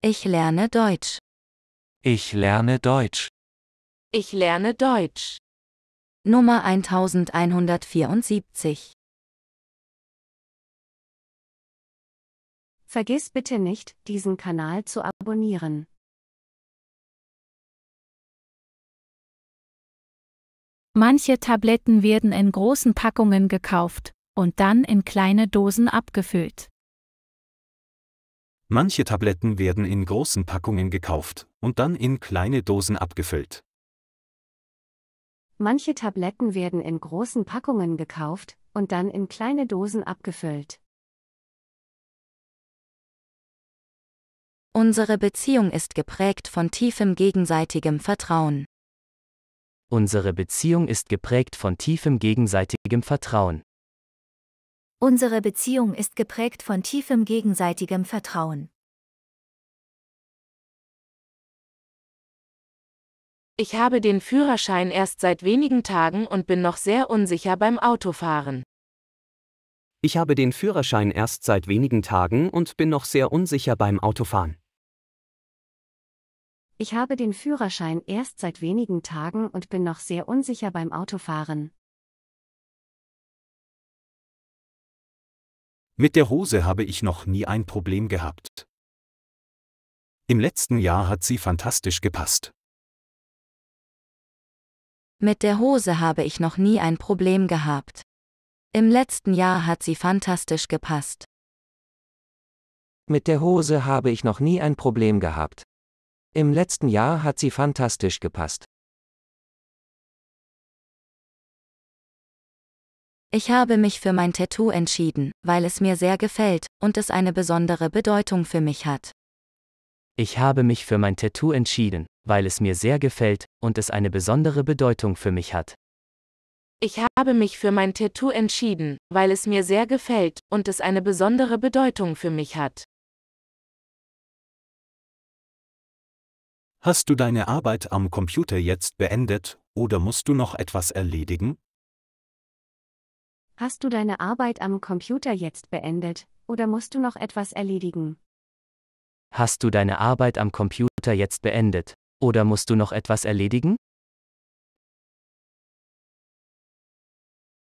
Ich lerne Deutsch. Ich lerne Deutsch. Ich lerne Deutsch. Nummer 1174. Vergiss bitte nicht, diesen Kanal zu abonnieren. Manche Tabletten werden in großen Packungen gekauft und dann in kleine Dosen abgefüllt. Manche Tabletten werden in großen Packungen gekauft und dann in kleine Dosen abgefüllt. Manche Tabletten werden in großen Packungen gekauft und dann in kleine Dosen abgefüllt. Unsere Beziehung ist geprägt von tiefem gegenseitigem Vertrauen. Unsere Beziehung ist geprägt von tiefem gegenseitigem Vertrauen. Unsere Beziehung ist geprägt von tiefem gegenseitigem Vertrauen. Ich habe den Führerschein erst seit wenigen Tagen und bin noch sehr unsicher beim Autofahren. Ich habe den Führerschein erst seit wenigen Tagen und bin noch sehr unsicher beim Autofahren. Ich habe den Führerschein erst seit wenigen Tagen und bin noch sehr unsicher beim Autofahren. Mit der Hose habe ich noch nie ein Problem gehabt. Im letzten Jahr hat sie fantastisch gepasst. Mit der Hose habe ich noch nie ein Problem gehabt. Im letzten Jahr hat sie fantastisch gepasst. Mit der Hose habe ich noch nie ein Problem gehabt. Im letzten Jahr hat sie fantastisch gepasst. Ich habe mich für mein Tattoo entschieden, weil es mir sehr gefällt und es eine besondere Bedeutung für mich hat. Ich habe mich für mein Tattoo entschieden, weil es mir sehr gefällt und es eine besondere Bedeutung für mich hat. Ich habe mich für mein Tattoo entschieden, weil es mir sehr gefällt und es eine besondere Bedeutung für mich hat. Hast du deine Arbeit am Computer jetzt beendet oder musst du noch etwas erledigen? Hast du deine Arbeit am Computer jetzt beendet, oder musst du noch etwas erledigen? Hast du deine Arbeit am Computer jetzt beendet, oder musst du noch etwas erledigen?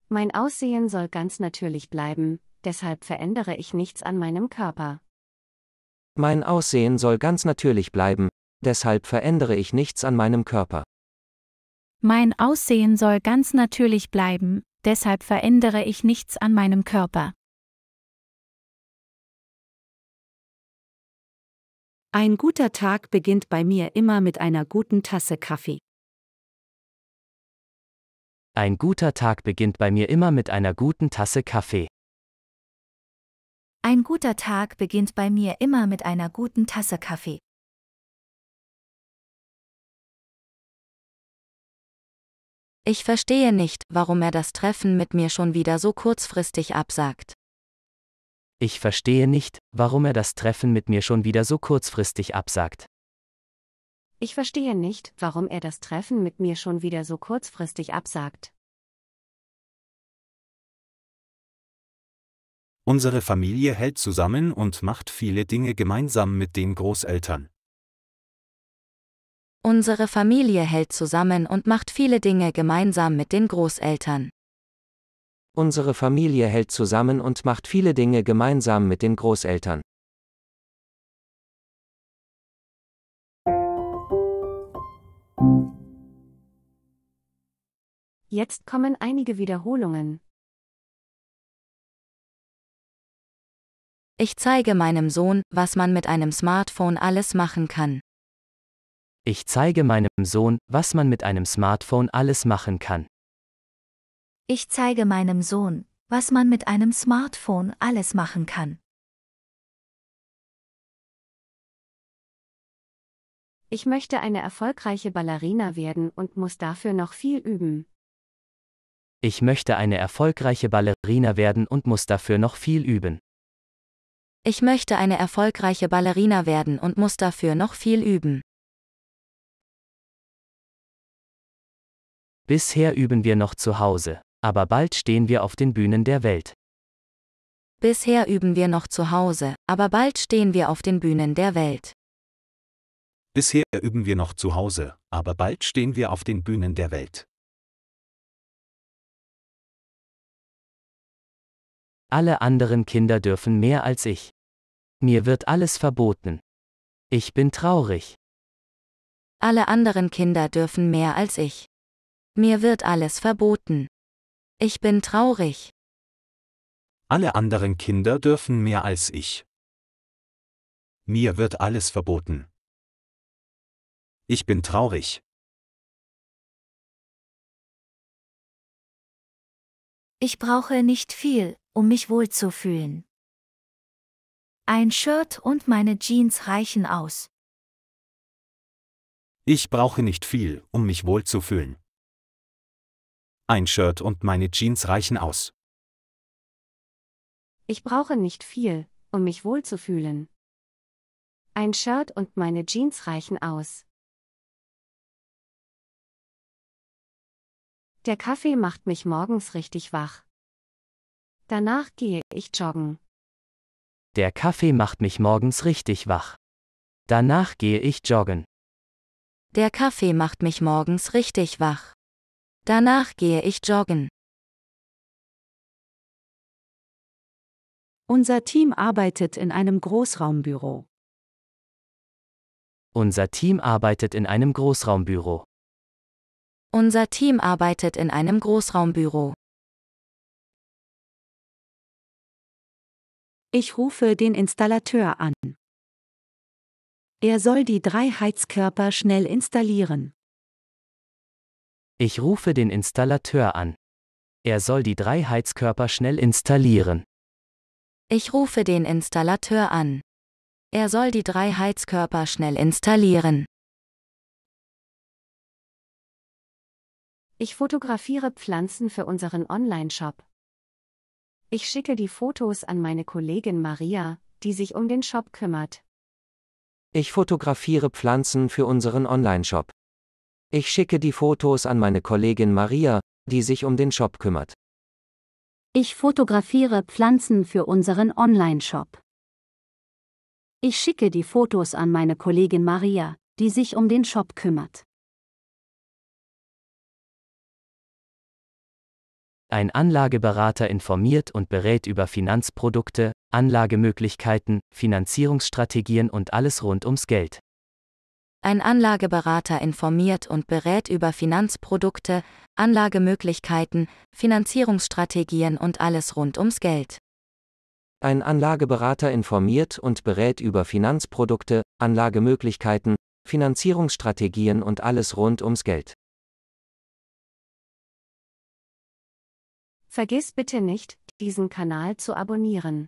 Mein Aussehen soll ganz natürlich bleiben, deshalb verändere ich nichts an meinem Körper. Mein Aussehen soll ganz natürlich bleiben, deshalb verändere ich nichts an meinem Körper. Mein Aussehen soll ganz natürlich bleiben, deshalb verändere ich nichts an meinem Körper. Ein guter Tag beginnt bei mir immer mit einer guten Tasse Kaffee. Ein guter Tag beginnt bei mir immer mit einer guten Tasse Kaffee. Ein guter Tag beginnt bei mir immer mit einer guten Tasse Kaffee. Ich verstehe nicht, warum er das Treffen mit mir schon wieder so kurzfristig absagt. Ich verstehe nicht, warum er das Treffen mit mir schon wieder so kurzfristig absagt. Ich verstehe nicht, warum er das Treffen mit mir schon wieder so kurzfristig absagt. Unsere Familie hält zusammen und macht viele Dinge gemeinsam mit den Großeltern. Unsere Familie hält zusammen und macht viele Dinge gemeinsam mit den Großeltern. Unsere Familie hält zusammen und macht viele Dinge gemeinsam mit den Großeltern. Jetzt kommen einige Wiederholungen. Ich zeige meinem Sohn, was man mit einem Smartphone alles machen kann. Ich zeige meinem Sohn, was man mit einem Smartphone alles machen kann. Ich zeige meinem Sohn, was man mit einem Smartphone alles machen kann. Ich möchte eine erfolgreiche Ballerina werden und muss dafür noch viel üben. Ich möchte eine erfolgreiche Ballerina werden und muss dafür noch viel üben. Ich möchte eine erfolgreiche Ballerina werden und muss dafür noch viel üben. Bisher üben wir noch zu Hause, aber bald stehen wir auf den Bühnen der Welt. Bisher üben wir noch zu Hause, aber bald stehen wir auf den Bühnen der Welt. Bisher üben wir noch zu Hause, aber bald stehen wir auf den Bühnen der Welt. Alle anderen Kinder dürfen mehr als ich. Mir wird alles verboten. Ich bin traurig. Alle anderen Kinder dürfen mehr als ich. Mir wird alles verboten. Ich bin traurig. Alle anderen Kinder dürfen mehr als ich. Mir wird alles verboten. Ich bin traurig. Ich brauche nicht viel, um mich wohlzufühlen. Ein Shirt und meine Jeans reichen aus. Ich brauche nicht viel, um mich wohlzufühlen. Ein Shirt und meine Jeans reichen aus. Ich brauche nicht viel, um mich wohlzufühlen. Ein Shirt und meine Jeans reichen aus. Der Kaffee macht mich morgens richtig wach. Danach gehe ich joggen. Der Kaffee macht mich morgens richtig wach. Danach gehe ich joggen. Der Kaffee macht mich morgens richtig wach. Danach gehe ich joggen. Unser Team arbeitet in einem Großraumbüro. Unser Team arbeitet in einem Großraumbüro. Unser Team arbeitet in einem Großraumbüro. Ich rufe den Installateur an. Er soll die drei Heizkörper schnell installieren. Ich rufe den Installateur an. Er soll die drei Heizkörper schnell installieren. Ich rufe den Installateur an. Er soll die drei Heizkörper schnell installieren. Ich fotografiere Pflanzen für unseren Online-Shop. Ich schicke die Fotos an meine Kollegin Maria, die sich um den Shop kümmert. Ich fotografiere Pflanzen für unseren Online-Shop. Ich schicke die Fotos an meine Kollegin Maria, die sich um den Shop kümmert. Ich fotografiere Pflanzen für unseren Online-Shop. Ich schicke die Fotos an meine Kollegin Maria, die sich um den Shop kümmert. Ein Anlageberater informiert und berät über Finanzprodukte, Anlagemöglichkeiten, Finanzierungsstrategien und alles rund ums Geld. Ein Anlageberater informiert und berät über Finanzprodukte, Anlagemöglichkeiten, Finanzierungsstrategien und alles rund ums Geld. Ein Anlageberater informiert und berät über Finanzprodukte, Anlagemöglichkeiten, Finanzierungsstrategien und alles rund ums Geld. Vergiss bitte nicht, diesen Kanal zu abonnieren.